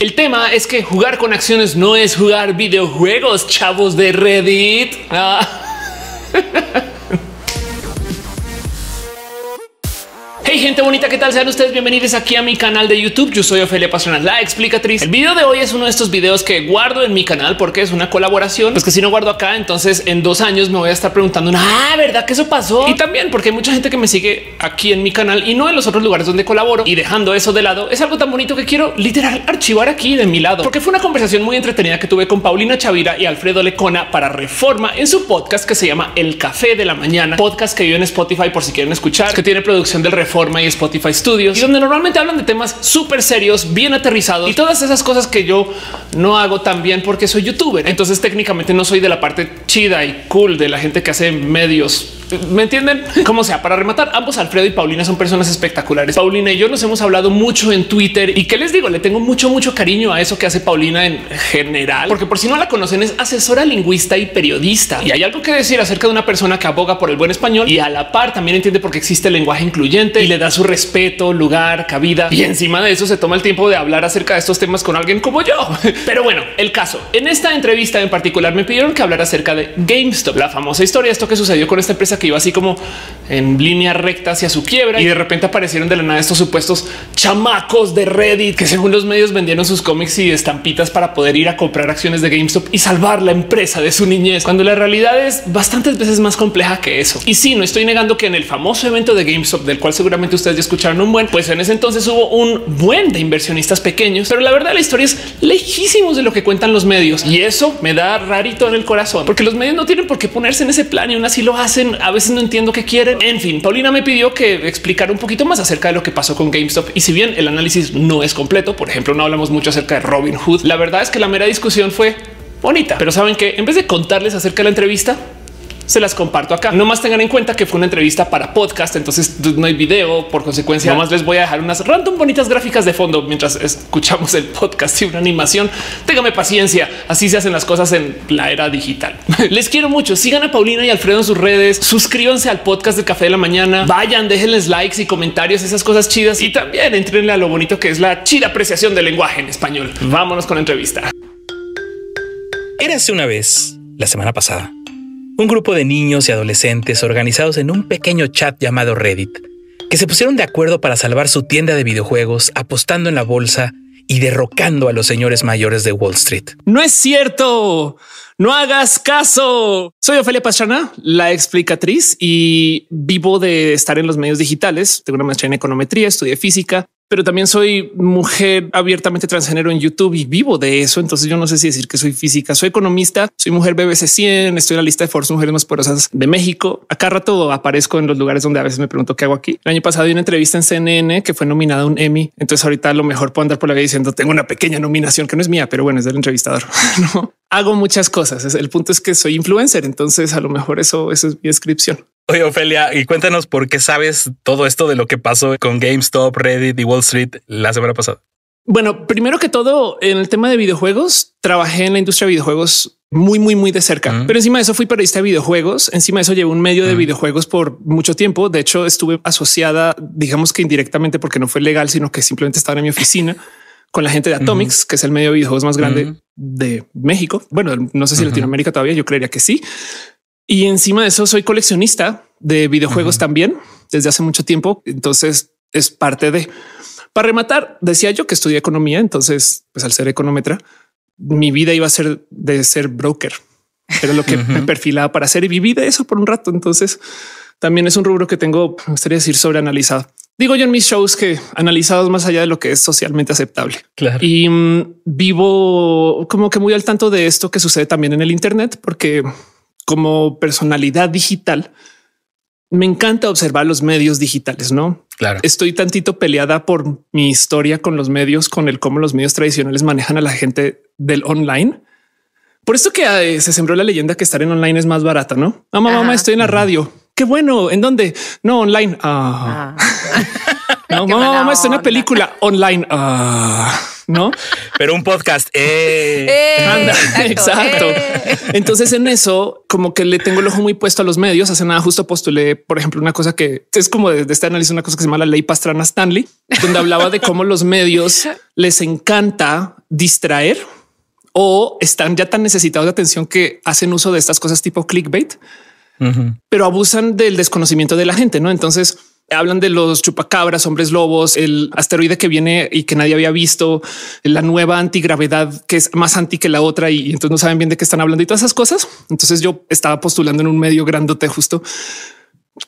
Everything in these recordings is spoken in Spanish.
El tema es que jugar con acciones no es jugar videojuegos, chavos de Reddit. Ah. Hey gente bonita, ¿qué tal? Sean ustedes bienvenidos aquí a mi canal de YouTube. Yo soy Ofelia Pastrana, la explicatriz. El video de hoy es uno de estos videos que guardo en mi canal porque es una colaboración. Es pues que si no guardo acá, entonces en dos años me voy a estar preguntando una ah, verdad que eso pasó. Y también porque hay mucha gente que me sigue aquí en mi canal y no en los otros lugares donde colaboro y dejando eso de lado es algo tan bonito que quiero literal archivar aquí de mi lado, porque fue una conversación muy entretenida que tuve con Paulina Chavira y Alfredo Lecona para Reforma en su podcast que se llama El Café de la Mañana, podcast que vive en Spotify por si quieren escuchar, que tiene producción del Reforma y Spotify Studios, y donde normalmente hablan de temas súper serios, bien aterrizados y todas esas cosas que yo no hago tan bien porque soy youtuber. Entonces técnicamente no soy de la parte chida y cool de la gente que hace medios ¿Me entienden? Como sea, para rematar, ambos Alfredo y Paulina son personas espectaculares. Paulina y yo nos hemos hablado mucho en Twitter y que les digo, le tengo mucho, mucho cariño a eso que hace Paulina en general, porque por si no la conocen es asesora lingüista y periodista. Y hay algo que decir acerca de una persona que aboga por el buen español y a la par también entiende por qué existe el lenguaje incluyente y le da su respeto, lugar, cabida. Y encima de eso se toma el tiempo de hablar acerca de estos temas con alguien como yo. Pero bueno, el caso en esta entrevista en particular me pidieron que hablar acerca de GameStop, la famosa historia, esto que sucedió con esta empresa que iba así como en línea recta hacia su quiebra y de repente aparecieron de la nada estos supuestos chamacos de Reddit que según los medios vendieron sus cómics y estampitas para poder ir a comprar acciones de GameStop y salvar la empresa de su niñez, cuando la realidad es bastantes veces más compleja que eso. Y sí, no estoy negando que en el famoso evento de GameStop, del cual seguramente ustedes ya escucharon un buen, pues en ese entonces hubo un buen de inversionistas pequeños, pero la verdad la historia es lejísimos de lo que cuentan los medios y eso me da rarito en el corazón, porque los medios no tienen por qué ponerse en ese plan y aún así lo hacen a veces no entiendo qué quieren. En fin, Paulina me pidió que explicara un poquito más acerca de lo que pasó con GameStop. Y si bien el análisis no es completo, por ejemplo, no hablamos mucho acerca de Robin Hood, la verdad es que la mera discusión fue bonita. Pero saben que en vez de contarles acerca de la entrevista, se las comparto acá. No más tengan en cuenta que fue una entrevista para podcast, entonces no hay video. Por consecuencia, más les voy a dejar unas random bonitas gráficas de fondo mientras escuchamos el podcast y una animación. Téngame paciencia. Así se hacen las cosas en la era digital. les quiero mucho. Sigan a Paulina y Alfredo en sus redes. Suscríbanse al podcast de Café de la Mañana. Vayan, déjenles likes y comentarios, esas cosas chidas y también entrenle a lo bonito que es la chida apreciación del lenguaje en español. Vámonos con la entrevista. Érase una vez la semana pasada un grupo de niños y adolescentes organizados en un pequeño chat llamado Reddit, que se pusieron de acuerdo para salvar su tienda de videojuegos apostando en la bolsa y derrocando a los señores mayores de Wall Street. No es cierto. No hagas caso. Soy Ofelia Pastrana, la explicatriz y vivo de estar en los medios digitales. Tengo una maestría en econometría, estudié física pero también soy mujer abiertamente transgénero en YouTube y vivo de eso. Entonces yo no sé si decir que soy física, soy economista, soy mujer BBC 100, estoy en la lista de Forbes Mujeres Más Poderosas de México. Acá rato aparezco en los lugares donde a veces me pregunto qué hago aquí. El año pasado di una entrevista en CNN que fue nominada a un Emmy. Entonces ahorita lo mejor puedo andar por la vida diciendo tengo una pequeña nominación que no es mía, pero bueno, es del entrevistador. no hago muchas cosas. El punto es que soy influencer. Entonces a lo mejor eso es mi descripción. Oye, Ofelia, y cuéntanos por qué sabes todo esto de lo que pasó con GameStop, Reddit y Wall Street la semana pasada. Bueno, primero que todo, en el tema de videojuegos, trabajé en la industria de videojuegos muy, muy, muy de cerca. Mm. Pero encima de eso fui periodista de videojuegos. Encima de eso llevé un medio de mm. videojuegos por mucho tiempo. De hecho, estuve asociada, digamos que indirectamente, porque no fue legal, sino que simplemente estaba en mi oficina con la gente de Atomics, que es el medio de videojuegos más grande mm. de México. Bueno, no sé si Latinoamérica todavía, yo creería que sí. Y encima de eso soy coleccionista de videojuegos también desde hace mucho tiempo. Entonces es parte de... Para rematar, decía yo que estudié economía, entonces pues al ser econometra, mi vida iba a ser de ser broker. pero lo que me perfilaba para hacer y viví de eso por un rato. Entonces también es un rubro que tengo, me gustaría decir, sobre analizado. Digo yo en mis shows que analizados más allá de lo que es socialmente aceptable. Y mm, vivo como que muy al tanto de esto que sucede también en el Internet, porque como personalidad digital, me encanta observar los medios digitales, ¿no? Claro. Estoy tantito peleada por mi historia con los medios, con el cómo los medios tradicionales manejan a la gente del online. Por esto que eh, se sembró la leyenda que estar en online es más barata, ¿no? mamá, mamá, estoy en la radio. Qué bueno. ¿En dónde? No, online. Ah. Ah. no, mamá, mamá, estoy en una película online. Ah. ¿no? Pero un podcast. Eh. Eh, exacto. Eh. Entonces en eso como que le tengo el ojo muy puesto a los medios. Hace nada justo postulé, por ejemplo, una cosa que es como desde este análisis, una cosa que se llama la ley Pastrana Stanley, donde hablaba de cómo los medios les encanta distraer o están ya tan necesitados de atención que hacen uso de estas cosas tipo clickbait, pero abusan del desconocimiento de la gente, ¿no? Entonces Hablan de los chupacabras, hombres lobos, el asteroide que viene y que nadie había visto, la nueva antigravedad que es más anti que la otra y entonces no saben bien de qué están hablando y todas esas cosas. Entonces yo estaba postulando en un medio grandote justo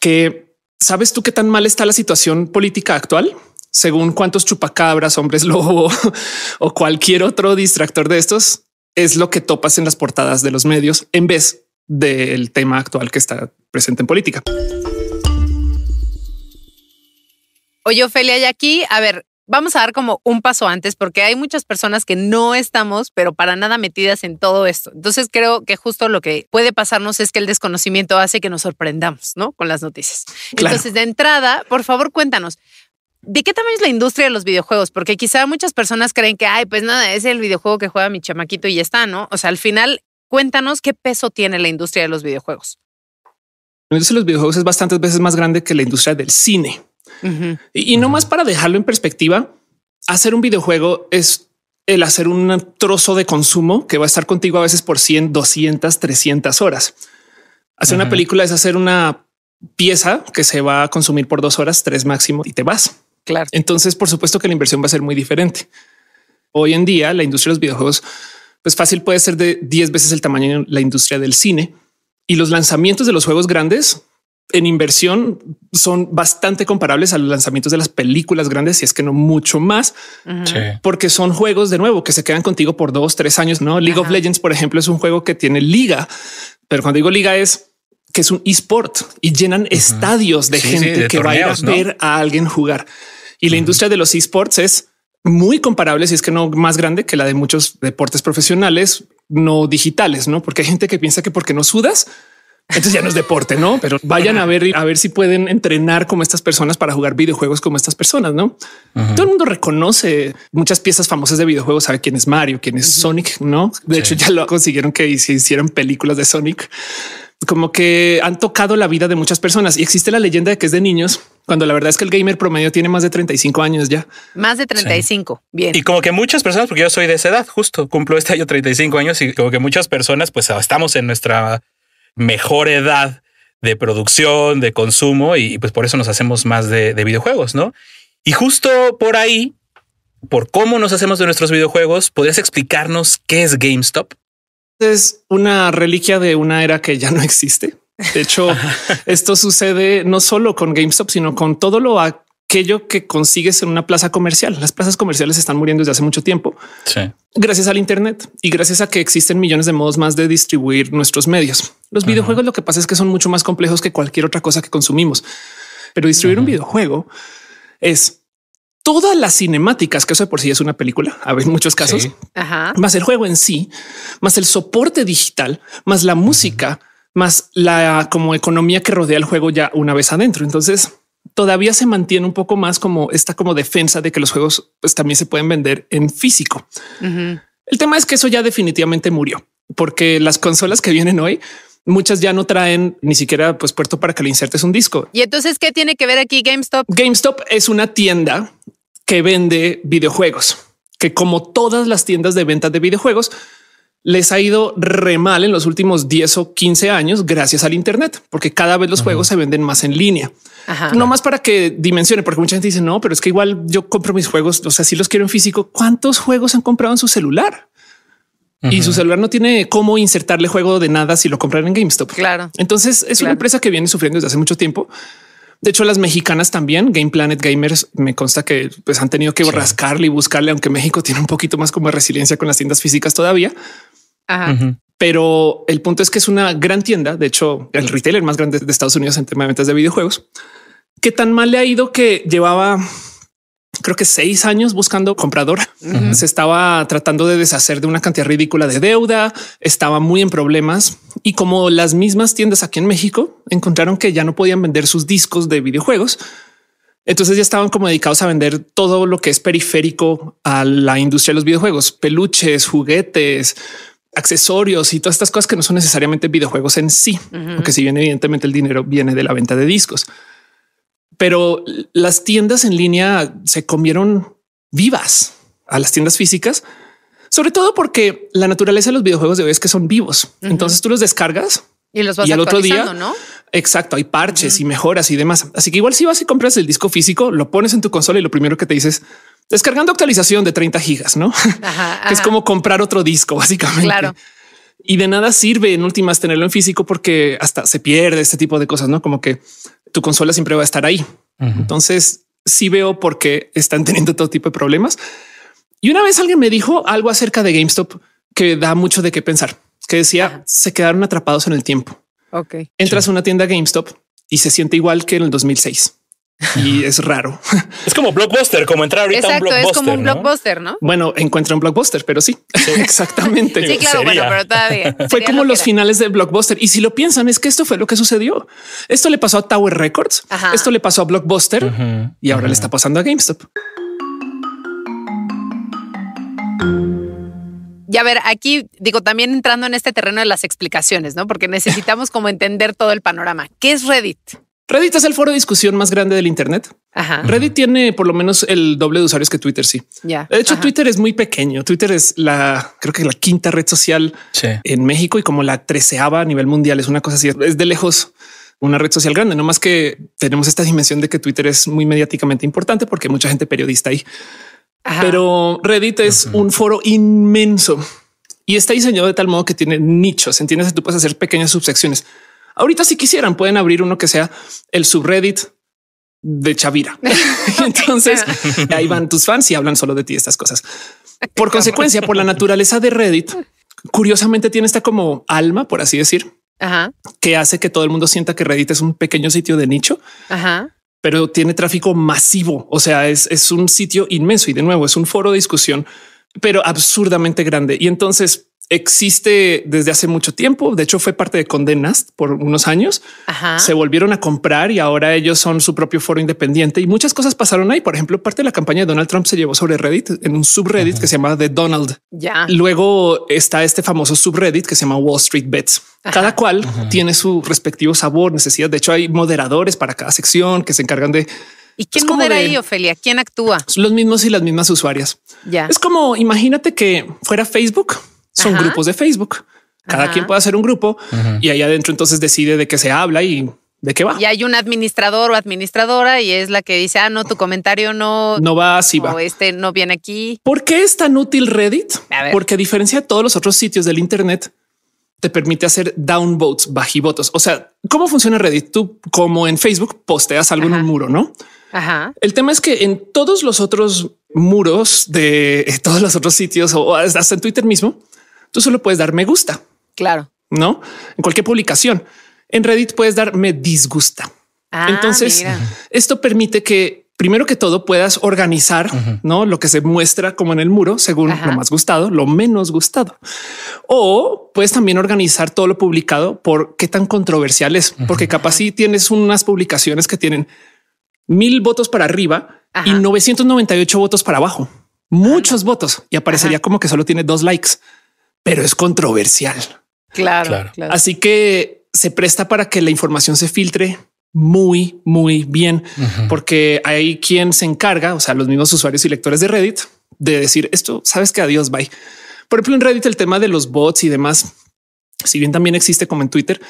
que sabes tú qué tan mal está la situación política actual según cuántos chupacabras, hombres lobo o cualquier otro distractor de estos es lo que topas en las portadas de los medios en vez del tema actual que está presente en política. Oye, Ofelia, y aquí, a ver, vamos a dar como un paso antes porque hay muchas personas que no estamos, pero para nada metidas en todo esto. Entonces creo que justo lo que puede pasarnos es que el desconocimiento hace que nos sorprendamos, ¿no? Con las noticias. Entonces, de entrada, por favor, cuéntanos. ¿De qué tamaño es la industria de los videojuegos? Porque quizá muchas personas creen que, ay, pues nada, es el videojuego que juega mi chamaquito y ya está, ¿no? O sea, al final, cuéntanos qué peso tiene la industria de los videojuegos. La industria de los videojuegos es bastantes veces más grande que la industria del cine. Y, no más para dejarlo en perspectiva, hacer un videojuego es el hacer un trozo de consumo que va a estar contigo a veces por 100, 200, 300 horas. Hacer una película es hacer una pieza que se va a consumir por dos horas, tres máximo y te vas. Claro. Entonces, por supuesto que la inversión va a ser muy diferente. Hoy en día, la industria de los videojuegos, pues fácil puede ser de 10 veces el tamaño de la industria del cine y los lanzamientos de los juegos grandes en inversión son bastante comparables a los lanzamientos de las películas grandes, si es que no mucho más, porque son juegos de nuevo que se quedan contigo por dos, tres años. No League of Legends, por ejemplo, es un juego que tiene liga, pero cuando digo liga es que es un esport y llenan estadios de gente que vaya va a ver a alguien jugar. Y la industria de los esports es muy comparable, si es que no más grande que la de muchos deportes profesionales no digitales, no porque hay gente que piensa que porque no sudas, entonces ya no es deporte, ¿no? Pero vayan a ver a ver si pueden entrenar como estas personas para jugar videojuegos como estas personas, ¿no? Todo el mundo reconoce muchas piezas famosas de videojuegos, sabe quién es Mario, quién es Sonic, ¿no? De hecho ya lo consiguieron que se hicieron películas de Sonic como que han tocado la vida de muchas personas y existe la leyenda de que es de niños, cuando la verdad es que el gamer promedio tiene más de 35 años ya. Más de 35, bien. Y como que muchas personas, porque yo soy de esa edad, justo cumplo este año 35 años y como que muchas personas pues estamos en nuestra mejor edad de producción, de consumo, y, pues por eso nos hacemos más de, de videojuegos, ¿no? Y justo por ahí, por cómo nos hacemos de nuestros videojuegos, ¿podrías explicarnos qué es GameStop? Es una reliquia de una era que ya no existe. De hecho, esto sucede no solo con GameStop, sino con todo lo aquello que consigues en una plaza comercial. Las plazas comerciales están muriendo desde hace mucho tiempo. Gracias al Internet y gracias a que existen millones de modos más de distribuir nuestros medios. Los videojuegos lo que pasa es que son mucho más complejos que cualquier otra cosa que consumimos. Pero distribuir un videojuego es todas las cinemáticas, que eso de por sí es una película, a ver, muchos casos, más el juego en sí, más el soporte digital, más la música, más la como economía que rodea el juego ya una vez adentro. Entonces, todavía se mantiene un poco más como esta como defensa de que los juegos pues, también se pueden vender en físico. El tema es que eso ya definitivamente murió, porque las consolas que vienen hoy, muchas ya no traen ni siquiera pues, puerto para que le insertes un disco. Y entonces, ¿qué tiene que ver aquí GameStop? GameStop es una tienda que vende videojuegos, que como todas las tiendas de ventas de videojuegos, les ha ido re mal en los últimos 10 o 15 años gracias al Internet, porque cada vez los juegos se venden más en línea. No más para que dimensione, porque mucha gente dice no, pero es que igual yo compro mis juegos. O sea, si los quiero en físico, ¿cuántos juegos han comprado en su celular? Y su celular no tiene cómo insertarle juego de nada si lo compran en GameStop. Claro. Entonces es una empresa que viene sufriendo desde hace mucho tiempo. De hecho, las mexicanas también, Game Planet Gamers, me consta que pues, han tenido que rascarle y buscarle, aunque México tiene un poquito más como resiliencia con las tiendas físicas todavía pero el punto es que es una gran tienda, de hecho, el retailer más grande de Estados Unidos en tema de ventas de videojuegos. que tan mal le ha ido que llevaba creo que seis años buscando comprador. Se estaba tratando de deshacer de una cantidad ridícula de deuda, estaba muy en problemas y como las mismas tiendas aquí en México encontraron que ya no podían vender sus discos de videojuegos, entonces ya estaban como dedicados a vender todo lo que es periférico a la industria de los videojuegos, peluches, juguetes, accesorios y todas estas cosas que no son necesariamente videojuegos en sí, aunque si bien evidentemente el dinero viene de la venta de discos. Pero las tiendas en línea se comieron vivas a las tiendas físicas, sobre todo porque la naturaleza de los videojuegos de hoy es que son vivos. Entonces tú los descargas y los vas al otro día, ¿no? Exacto, hay parches y mejoras y demás. Así que igual si vas y compras el disco físico, lo pones en tu consola y lo primero que te dices es descargando actualización de 30 gigas, ¿no? Es como comprar otro disco, básicamente. Claro. Y de nada sirve en últimas tenerlo en físico porque hasta se pierde este tipo de cosas, ¿no? Como que tu consola siempre va a estar ahí. Entonces, sí veo por qué están teniendo todo tipo de problemas. Y una vez alguien me dijo algo acerca de GameStop que da mucho de qué pensar, que decía, se quedaron atrapados en el tiempo. Ok. Entras a una tienda GameStop y se siente igual que en el 2006 y es raro. Es como blockbuster, como entrar ahorita un blockbuster. es como un blockbuster, ¿no? Bueno, encuentra un blockbuster, pero sí, exactamente. sí, claro, bueno, pero todavía. Fue como los finales de blockbuster. Y si lo piensan, es que esto fue lo que sucedió. Esto le pasó a Tower Records, esto le pasó a Blockbuster y ahora le está pasando a GameStop. Y a ver, aquí digo también entrando en este terreno de las explicaciones, ¿no? Porque necesitamos como entender todo el panorama. ¿Qué es Reddit? Reddit es el foro de discusión más grande del Internet. Reddit tiene por lo menos el doble de usuarios que Twitter. Sí. De hecho, Twitter es muy pequeño. Twitter es la, creo que la quinta red social en México y como la treceava a nivel mundial. Es una cosa así. Es de lejos una red social grande, no más que tenemos esta dimensión de que Twitter es muy mediáticamente importante porque mucha gente periodista ahí. Pero Reddit es un foro inmenso y está diseñado de tal modo que tiene nichos. Entiendes? Tú puedes hacer pequeñas subsecciones. Ahorita si quisieran pueden abrir uno que sea el subreddit de Chavira. Entonces ahí van tus fans y hablan solo de ti estas cosas. Por consecuencia, por la naturaleza de Reddit, curiosamente tiene esta como alma, por así decir, que hace que todo el mundo sienta que Reddit es un pequeño sitio de nicho, pero tiene tráfico masivo. O sea, es, es un sitio inmenso y de nuevo es un foro de discusión, pero absurdamente grande. Y entonces existe desde hace mucho tiempo. De hecho, fue parte de condenas por unos años. Se volvieron a comprar y ahora ellos son su propio foro independiente y muchas cosas pasaron ahí. Por ejemplo, parte de la campaña de Donald Trump se llevó sobre Reddit en un subreddit que se llama The Donald. Ya. Luego está este famoso subreddit que se llama Wall Street Bets. Cada cual tiene su respectivo sabor, necesidad. De hecho, hay moderadores para cada sección que se encargan de ¿Y pues, quién modera ahí, Ofelia? ¿Quién actúa? Los mismos y las mismas usuarias. Ya. Es como, imagínate que fuera Facebook son grupos de Facebook. Cada quien puede hacer un grupo y ahí adentro entonces decide de qué se habla y de qué va. Y hay un administrador o administradora y es la que dice, ah, no, tu comentario no, no va así, va. este no viene aquí. ¿Por qué es tan útil Reddit? Porque a diferencia de todos los otros sitios del Internet, te permite hacer downvotes, bajivotos. O sea, cómo funciona Reddit? Tú, como en Facebook, posteas algo en un muro, no? Ajá. El tema es que en todos los otros muros de eh, todos los otros sitios o hasta en Twitter mismo, tú solo puedes dar me gusta. Claro. No en cualquier publicación. En Reddit puedes dar me disgusta. Ah, Entonces, esto permite que primero que todo puedas organizar ¿no? lo que se muestra como en el muro según lo más gustado, lo menos gustado. O puedes también organizar todo lo publicado por qué tan controversial es, porque capaz si tienes unas publicaciones que tienen mil votos para arriba y 998 votos para abajo, muchos votos y aparecería como que solo tiene dos likes pero es controversial. Claro, Así que se presta para que la información se filtre muy, muy bien, porque hay quien se encarga, o sea, los mismos usuarios y lectores de Reddit, de decir esto, sabes que adiós, bye. Por ejemplo, en Reddit el tema de los bots y demás, si bien también existe como en Twitter,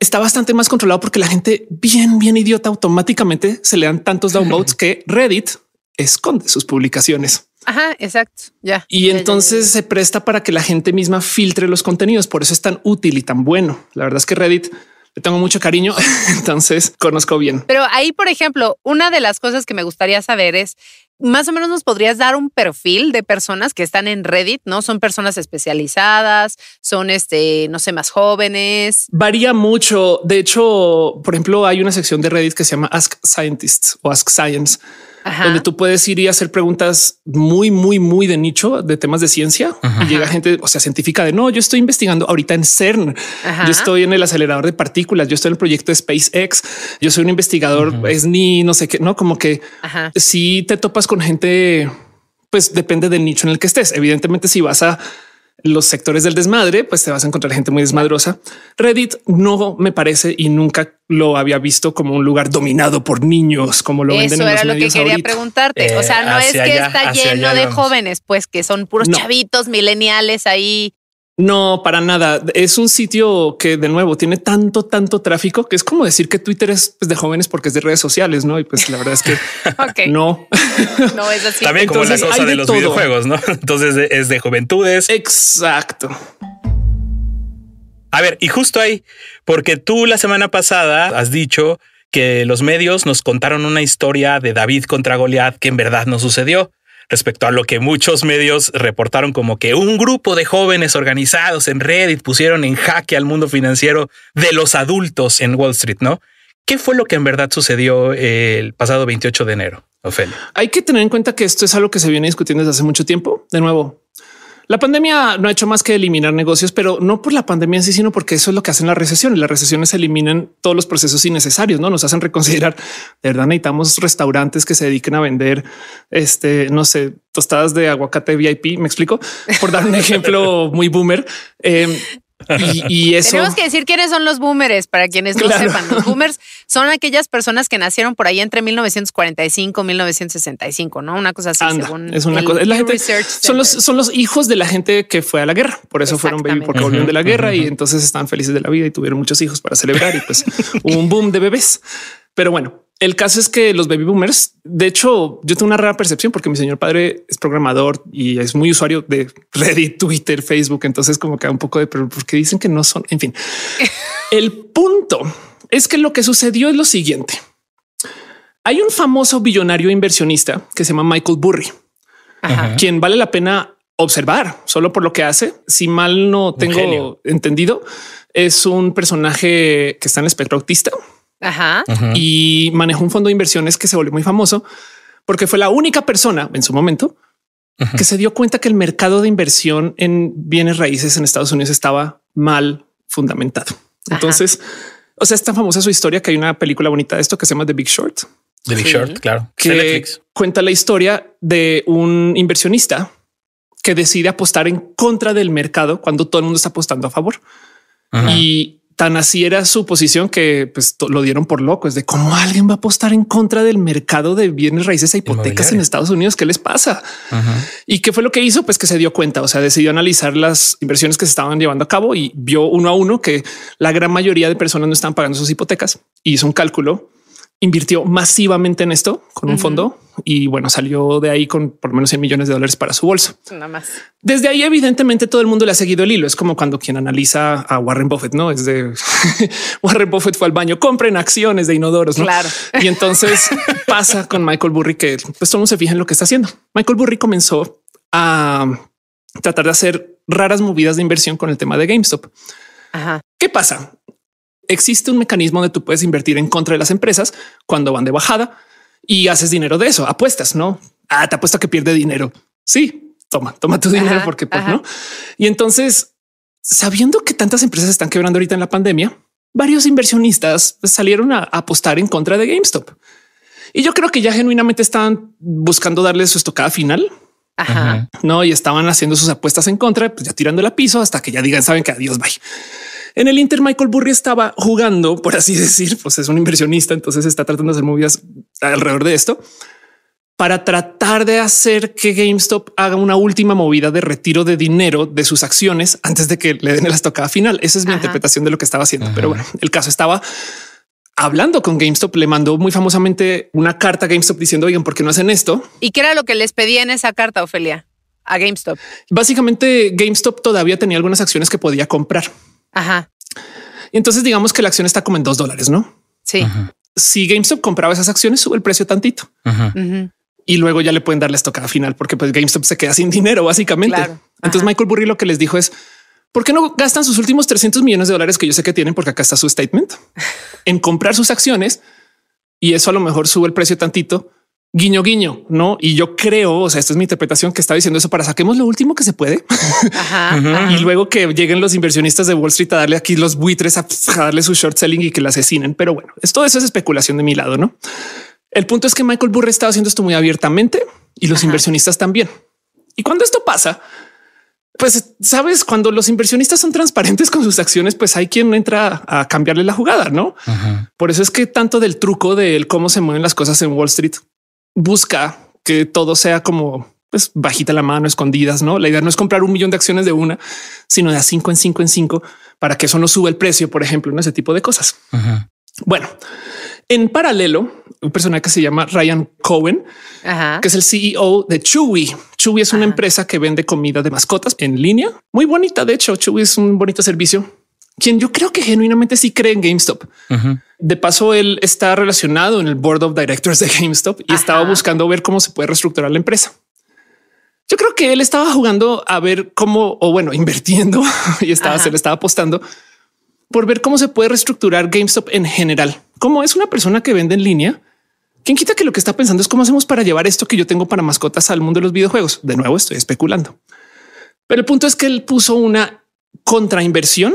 está bastante más controlado porque la gente bien, bien idiota automáticamente se le dan tantos downloads que Reddit esconde sus publicaciones. Ajá, exacto. Ya. Y entonces se presta para que la gente misma filtre los contenidos. Por eso es tan útil y tan bueno. La verdad es que Reddit le tengo mucho cariño, entonces conozco bien. Pero ahí, por ejemplo, una de las cosas que me gustaría saber es más o menos nos podrías dar un perfil de personas que están en Reddit, ¿no? Son personas especializadas, son este, no sé, más jóvenes. Varía mucho. De hecho, por ejemplo, hay una sección de Reddit que se llama Ask Scientists o Ask Science donde tú puedes ir y hacer preguntas muy, muy, muy de nicho de temas de ciencia llega gente, o sea, científica de no, yo estoy investigando ahorita en CERN, yo estoy en el acelerador de partículas, yo estoy en el proyecto de SpaceX, yo soy un investigador, es ni no sé qué, no como que si te topas con gente, pues depende del nicho en el que estés. Evidentemente, si vas a los sectores del desmadre, pues te vas a encontrar gente muy desmadrosa. Reddit no me parece y nunca lo había visto como un lugar dominado por niños, como lo venden en los era lo que quería preguntarte. o sea, eh, no es que está lleno de jóvenes, pues que son puros chavitos mileniales ahí no, para nada. Es un sitio que de nuevo tiene tanto, tanto tráfico que es como decir que Twitter es pues, de jóvenes porque es de redes sociales, ¿no? Y pues la verdad es que no. no es así. También como la cosa de, los videojuegos, ¿no? Entonces es de juventudes. Exacto. A ver, y justo ahí, porque tú la semana pasada has dicho que los medios nos contaron una historia de David contra Goliath que en verdad no sucedió respecto a lo que muchos medios reportaron como que un grupo de jóvenes organizados en Reddit pusieron en jaque al mundo financiero de los adultos en Wall Street, ¿no? ¿Qué fue lo que en verdad sucedió eh, el pasado 28 de enero, Ofelia? Hay que tener en cuenta que esto es algo que se viene discutiendo desde hace mucho tiempo. De nuevo, la pandemia no ha hecho más que eliminar negocios, pero no por la pandemia en sí, sino porque eso es lo que hacen las recesiones. Las recesiones eliminan todos los procesos innecesarios, no nos hacen reconsiderar. De verdad, necesitamos restaurantes que se dediquen a vender este, no sé, tostadas de aguacate VIP. Me explico por dar un ejemplo muy boomer. Em, y, eso... Tenemos que decir quiénes son los boomers, para quienes no sepan. Los boomers son aquellas personas que nacieron por ahí entre 1945 y 1965, ¿no? Una cosa así, Es una cosa. la gente, son, los, son los hijos de la gente que fue a la guerra. Por eso fueron baby, porque volvieron de la guerra y entonces están felices de la vida y tuvieron muchos hijos para celebrar. Y pues hubo un boom de bebés. Pero bueno, el caso es que los baby boomers, de hecho, yo tengo una rara percepción porque mi señor padre es programador y es muy usuario de Reddit, Twitter, Facebook. Entonces, como que un poco de pero porque dicen que no son. En fin, el punto es que lo que sucedió es lo siguiente. Hay un famoso billonario inversionista que se llama Michael Burry, quien vale la pena observar solo por lo que hace. Si mal no tengo entendido, es un personaje que está en espectro autista Ajá. y manejó un fondo de inversiones que se volvió muy famoso porque fue la única persona en su momento que se dio cuenta que el mercado de inversión en bienes raíces en Estados Unidos estaba mal fundamentado. Entonces, o sea, es tan famosa su historia que hay una película bonita de esto que se llama The Big Short. The Big Short, claro. Que cuenta la historia de un inversionista que decide apostar en contra del mercado cuando todo el mundo está apostando a favor. Y tan así era su posición que pues, lo dieron por loco. Es de cómo alguien va a apostar en contra del mercado de bienes raíces e hipotecas en Estados Unidos. ¿Qué les pasa? Y qué fue lo que hizo? Pues que se dio cuenta, o sea, decidió analizar las inversiones que se estaban llevando a cabo y vio uno a uno que la gran mayoría de personas no estaban pagando sus hipotecas. Hizo un cálculo invirtió masivamente en esto con un fondo y bueno, salió de ahí con por lo menos 100 millones de dólares para su bolso. Nada más. Desde ahí, evidentemente, todo el mundo le ha seguido el hilo. Es como cuando quien analiza a Warren Buffett, no es de Warren Buffett fue al baño, compren acciones de inodoros. Claro. Y entonces pasa con Michael Burry que pues todos se fija en lo que está haciendo. Michael Burry comenzó a tratar de hacer raras movidas de inversión con el tema de GameStop. Ajá. ¿Qué pasa? existe un mecanismo donde tú puedes invertir en contra de las empresas cuando van de bajada y haces dinero de eso. Apuestas, no? Ah, te apuesto que pierde dinero. Sí, toma, toma tu dinero porque pues, no. Y entonces, sabiendo que tantas empresas están quebrando ahorita en la pandemia, varios inversionistas pues, salieron a apostar en contra de GameStop. Y yo creo que ya genuinamente estaban buscando darle su estocada final. No, y estaban haciendo sus apuestas en contra, pues ya tirando el piso hasta que ya digan, saben que adiós, bye. En el Inter, Michael Burry estaba jugando, por así decir, pues es un inversionista, entonces está tratando de hacer movidas alrededor de esto para tratar de hacer que GameStop haga una última movida de retiro de dinero de sus acciones antes de que le den la estocada final. Esa es mi interpretación de lo que estaba haciendo. Pero bueno, el caso estaba hablando con GameStop, le mandó muy famosamente una carta a GameStop diciendo, oigan, ¿por qué no hacen esto? ¿Y qué era lo que les pedía en esa carta, Ofelia? A GameStop. Básicamente, GameStop todavía tenía algunas acciones que podía comprar. Ajá. Y entonces digamos que la acción está como en dos dólares, ¿no? Sí. Si GameStop compraba esas acciones, sube el precio tantito. y luego ya le pueden dar la estocada final porque pues GameStop se queda sin dinero básicamente. Entonces Michael Burry lo que les dijo es ¿por qué no gastan sus últimos 300 millones de dólares que yo sé que tienen porque acá está su statement en comprar sus acciones y eso a lo mejor sube el precio tantito guiño, guiño, no? Y yo creo, o sea, esta es mi interpretación que está diciendo eso para saquemos lo último que se puede y luego que lleguen los inversionistas de Wall Street a darle aquí los buitres a, darle su short selling y que la asesinen. Pero bueno, esto eso es especulación de mi lado, no? El punto es que Michael Burry estaba haciendo esto muy abiertamente y los inversionistas también. Y cuando esto pasa, pues sabes, cuando los inversionistas son transparentes con sus acciones, pues hay quien entra a cambiarle la jugada, no? Por eso es que tanto del truco de cómo se mueven las cosas en Wall Street busca que todo sea como pues, bajita la mano, escondidas. No, la idea no es comprar un millón de acciones de una, sino de a cinco en cinco en cinco para que eso no suba el precio, por ejemplo, en ese tipo de cosas. Bueno, en paralelo, un personaje que se llama Ryan Cohen, que es el CEO de Chewy. Chewy es una empresa que vende comida de mascotas en línea. Muy bonita. De hecho, Chewy es un bonito servicio, quien yo creo que genuinamente sí cree en GameStop de paso, él está relacionado en el board of directors de GameStop y estaba buscando ver cómo se puede reestructurar la empresa. Yo creo que él estaba jugando a ver cómo, o bueno, invirtiendo y estaba, se le estaba apostando por ver cómo se puede reestructurar GameStop en general. Como es una persona que vende en línea, quien quita que lo que está pensando es cómo hacemos para llevar esto que yo tengo para mascotas al mundo de los videojuegos? De nuevo, estoy especulando. Pero el punto es que él puso una contrainversión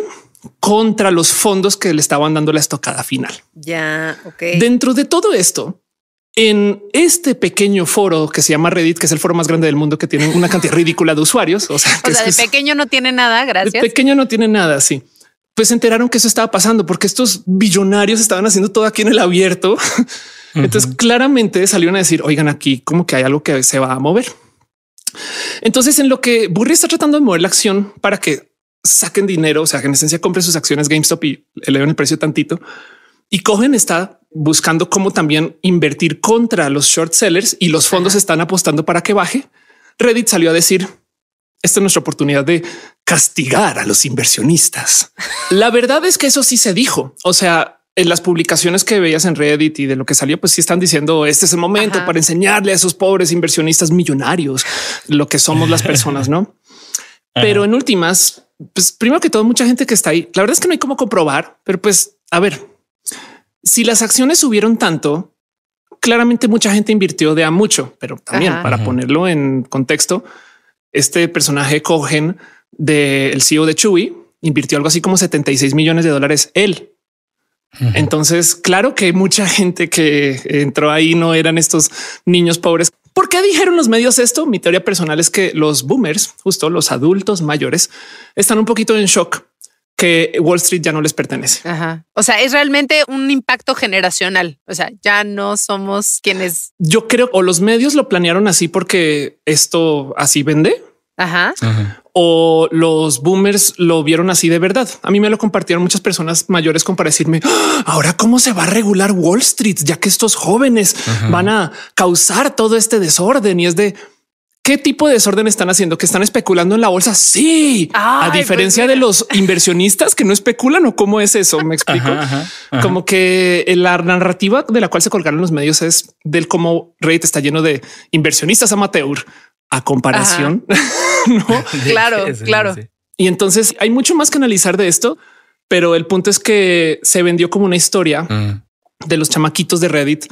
contra los fondos que le estaban dando la estocada final. Ya, Dentro de todo esto, en este pequeño foro que se llama Reddit, que es el foro más grande del mundo, que tiene una cantidad ridícula de usuarios. O sea, que de pequeño no tiene nada. Gracias. pequeño no tiene nada. Sí. Pues se enteraron que eso estaba pasando porque estos billonarios estaban haciendo todo aquí en el abierto. Entonces claramente salieron a decir, oigan, aquí como que hay algo que se va a mover. Entonces, en lo que Burry está tratando de mover la acción para que saquen dinero, o sea, en esencia compren sus acciones GameStop y eleven el precio tantito. Y cogen. está buscando cómo también invertir contra los short sellers y los fondos están apostando para que baje. Reddit salió a decir, esta es nuestra oportunidad de castigar a los inversionistas. La verdad es que eso sí se dijo. O sea, en las publicaciones que veías en Reddit y de lo que salió, pues sí están diciendo este es el momento para enseñarle a esos pobres inversionistas millonarios lo que somos las personas, no? Pero en últimas, pues primero que todo, mucha gente que está ahí, la verdad es que no hay cómo comprobar, pero pues a ver, si las acciones subieron tanto, claramente mucha gente invirtió de a mucho, pero también para ponerlo en contexto, este personaje cogen del el CEO de Chewy invirtió algo así como 76 millones de dólares él. Entonces, claro que mucha gente que entró ahí no eran estos niños pobres ¿Por qué dijeron los medios esto? Mi teoría personal es que los boomers, justo los adultos mayores, están un poquito en shock que Wall Street ya no les pertenece. Ajá. O sea, es realmente un impacto generacional. O sea, ya no somos quienes. Yo creo o los medios lo planearon así porque esto así vende. Ajá. Ajá o los boomers lo vieron así de verdad. A mí me lo compartieron muchas personas mayores con para decirme ah, ahora cómo se va a regular Wall Street, ya que estos jóvenes van a causar todo este desorden y es de qué tipo de desorden están haciendo, que están especulando en la bolsa. Sí, a pues diferencia de los inversionistas que no especulan o cómo es eso. Me explico como que la narrativa de la cual se colgaron los medios es del cómo Reddit está lleno de inversionistas amateur a comparación. ¿no? claro, claro. Y entonces hay mucho más que analizar de esto, pero el punto es que se vendió como una historia mm. de los chamaquitos de Reddit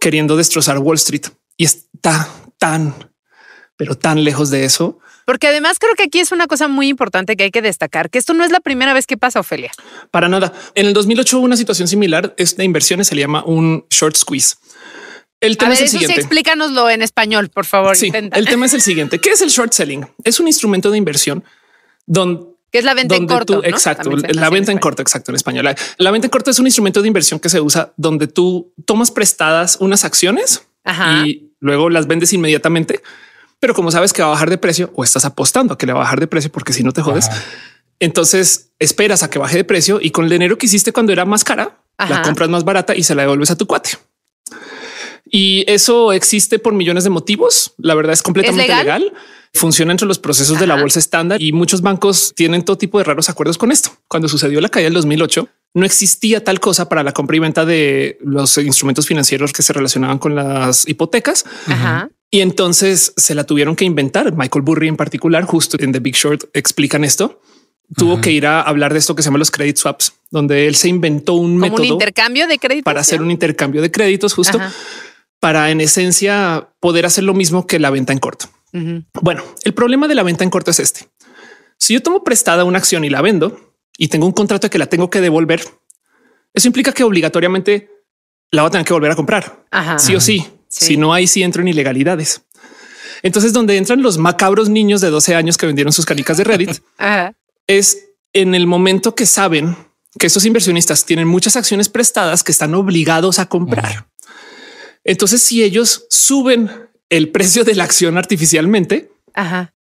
queriendo destrozar Wall Street y está tan, pero tan lejos de eso. Porque además creo que aquí es una cosa muy importante que hay que destacar, que esto no es la primera vez que pasa, Ofelia. Para nada. En el 2008 hubo una situación similar. Esta inversión se le llama un short squeeze el tema es el siguiente. explícanoslo en español, por favor. Sí, El tema es el siguiente. ¿Qué es el short selling? Es un instrumento de inversión donde es la venta en corto. Exacto. La venta en, corto, exacto, en español. La, venta en corto es un instrumento de inversión que se usa donde tú tomas prestadas unas acciones y luego las vendes inmediatamente. Pero como sabes que va a bajar de precio o estás apostando a que le va a bajar de precio porque si no te jodes, entonces esperas a que baje de precio y con el dinero que hiciste cuando era más cara, la compras más barata y se la devuelves a tu cuate. Y eso existe por millones de motivos. La verdad es completamente legal? Funciona entre los procesos de la bolsa estándar y muchos bancos tienen todo tipo de raros acuerdos con esto. Cuando sucedió la caída del 2008, no existía tal cosa para la compra y venta de los instrumentos financieros que se relacionaban con las hipotecas. Y entonces se la tuvieron que inventar. Michael Burry en particular, justo en The Big Short, explican esto. Tuvo que ir a hablar de esto que se llama los credit swaps, donde él se inventó un método intercambio de créditos para hacer un intercambio de créditos justo para en esencia poder hacer lo mismo que la venta en corto. Bueno, el problema de la venta en corto es este. Si yo tomo prestada una acción y la vendo y tengo un contrato de que la tengo que devolver, eso implica que obligatoriamente la voy a tener que volver a comprar. Sí o sí. Si no hay, sí entro en ilegalidades. Entonces, donde entran los macabros niños de 12 años que vendieron sus canicas de Reddit es en el momento que saben que estos inversionistas tienen muchas acciones prestadas que están obligados a comprar. Entonces, si ellos suben el precio de la acción artificialmente,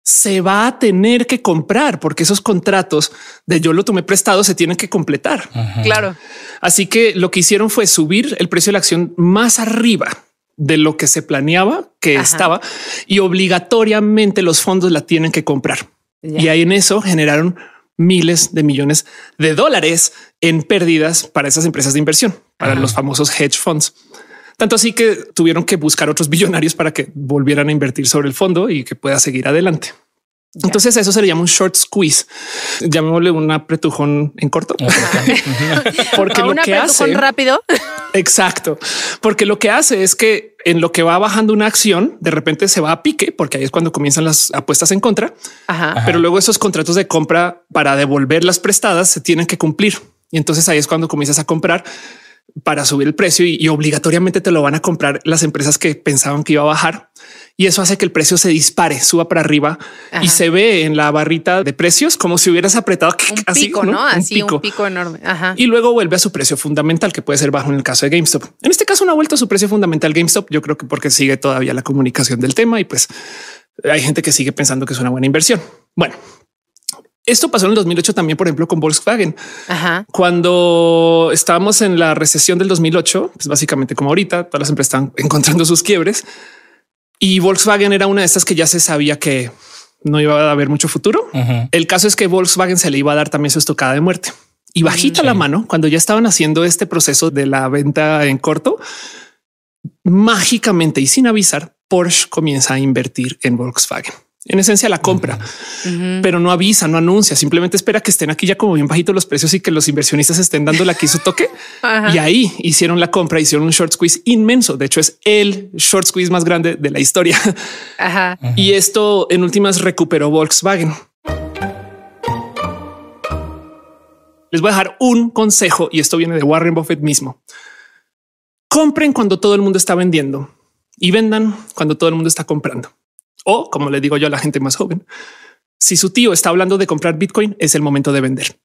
se va a tener que comprar porque esos contratos de yo lo tomé prestado se tienen que completar. Claro. Así que lo que hicieron fue subir el precio de la acción más arriba de lo que se planeaba que estaba y obligatoriamente los fondos la tienen que comprar. Y ahí en eso generaron miles de millones de dólares en pérdidas para esas empresas de inversión, para los famosos hedge funds. Tanto así que tuvieron que buscar otros billonarios para que volvieran a invertir sobre el fondo y que pueda seguir adelante. Entonces eso se le llama un short squeeze. Llamémosle un apretujón en corto. porque lo que hace rápido. Exacto. Porque lo que hace es que en lo que va bajando una acción, de repente se va a pique, porque ahí es cuando comienzan las apuestas en contra. Pero luego esos contratos de compra para devolver las prestadas se tienen que cumplir. Y entonces ahí es cuando comienzas a comprar para subir el precio y, obligatoriamente te lo van a comprar las empresas que pensaban que iba a bajar. Y eso hace que el precio se dispare, suba para arriba y se ve en la barrita de precios como si hubieras apretado un así, pico, ¿no? Así un pico, enorme. Ajá. Y luego vuelve a su precio fundamental, que puede ser bajo en el caso de GameStop. En este caso no ha vuelto a su precio fundamental GameStop. Yo creo que porque sigue todavía la comunicación del tema y pues hay gente que sigue pensando que es una buena inversión. Bueno, esto pasó en el 2008 también, por ejemplo, con Volkswagen. Cuando estábamos en la recesión del 2008, es pues básicamente como ahorita, todas las empresas están encontrando sus quiebres y Volkswagen era una de estas que ya se sabía que no iba a haber mucho futuro. El caso es que Volkswagen se le iba a dar también su estocada de muerte y mm, bajita la mano cuando ya estaban haciendo este proceso de la venta en corto. Mágicamente y sin avisar, Porsche comienza a invertir en Volkswagen en esencia la compra, pero no avisa, no anuncia, simplemente espera que estén aquí ya como bien bajitos los precios y que los inversionistas estén dando la su toque. Y ahí hicieron la compra, hicieron un short squeeze inmenso. De hecho, es el short squeeze más grande de la historia. Y esto en últimas recuperó Volkswagen. Les voy a dejar un consejo y esto viene de Warren Buffett mismo. Compren cuando todo el mundo está vendiendo y vendan cuando todo el mundo está comprando. O, como le digo yo a la gente más joven, si su tío está hablando de comprar Bitcoin, es el momento de vender.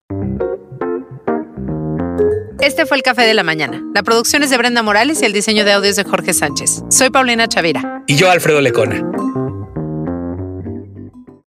Este fue el Café de la Mañana. La producción es de Brenda Morales y el diseño de audios de Jorge Sánchez. Soy Paulina Chavira. Y yo, Alfredo Lecona.